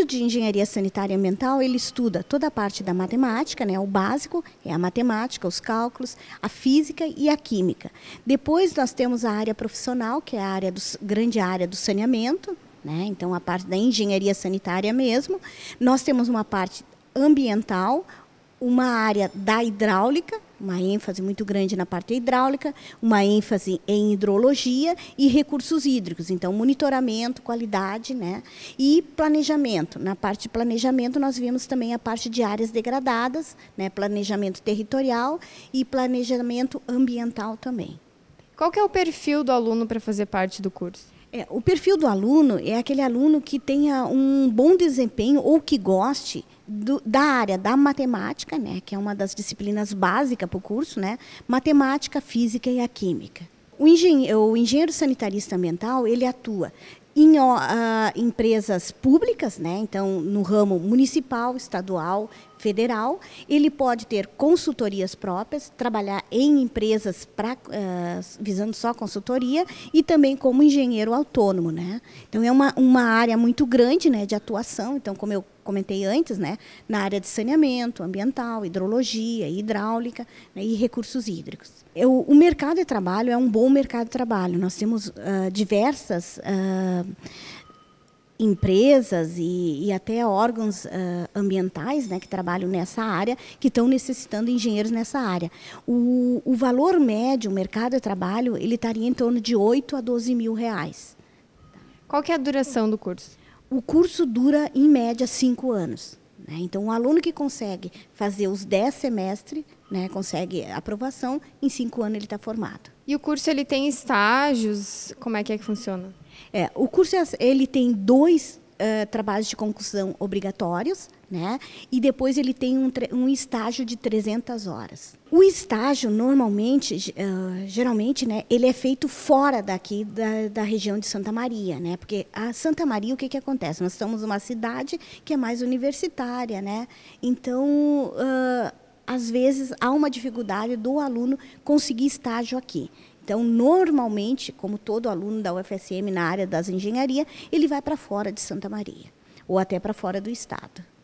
curso de engenharia sanitária ambiental ele estuda toda a parte da matemática, né? O básico é a matemática, os cálculos, a física e a química. Depois nós temos a área profissional, que é a área do, grande área do saneamento, né? Então a parte da engenharia sanitária mesmo. Nós temos uma parte ambiental, uma área da hidráulica uma ênfase muito grande na parte hidráulica, uma ênfase em hidrologia e recursos hídricos. Então, monitoramento, qualidade né? e planejamento. Na parte de planejamento, nós vimos também a parte de áreas degradadas, né? planejamento territorial e planejamento ambiental também. Qual que é o perfil do aluno para fazer parte do curso? É, o perfil do aluno é aquele aluno que tenha um bom desempenho ou que goste do, da área da matemática, né, que é uma das disciplinas básicas para o curso, né, matemática, física e a química. O engenheiro, o engenheiro sanitarista ambiental ele atua em uh, empresas públicas, né? então no ramo municipal, estadual, federal, ele pode ter consultorias próprias, trabalhar em empresas pra, uh, visando só consultoria e também como engenheiro autônomo, né? Então é uma, uma área muito grande, né, de atuação. Então como eu comentei antes, né, na área de saneamento, ambiental, hidrologia, hidráulica né, e recursos hídricos. Eu, o mercado de trabalho é um bom mercado de trabalho. Nós temos uh, diversas ah, empresas e, e, até órgãos uh, ambientais né, que trabalham nessa área, que estão necessitando engenheiros nessa área. O, o valor médio, o mercado de trabalho, ele estaria em torno de 8 a 12 mil reais. Qual que é a duração do curso? O curso dura, em média, cinco anos. Né? Então, o um aluno que consegue fazer os 10 semestres, né, consegue aprovação, em cinco anos ele está formado. E o curso ele tem estágios? Como é que, é que funciona? É, o curso é assim, ele tem dois uh, trabalhos de conclusão obrigatórios, né? E depois ele tem um, um estágio de 300 horas. O estágio normalmente, uh, geralmente, né? Ele é feito fora daqui da, da, região de Santa Maria, né? Porque a Santa Maria o que que acontece? Nós estamos uma cidade que é mais universitária, né? Então uh, às vezes há uma dificuldade do aluno conseguir estágio aqui. Então, normalmente, como todo aluno da UFSM na área das engenharias, ele vai para fora de Santa Maria ou até para fora do estado.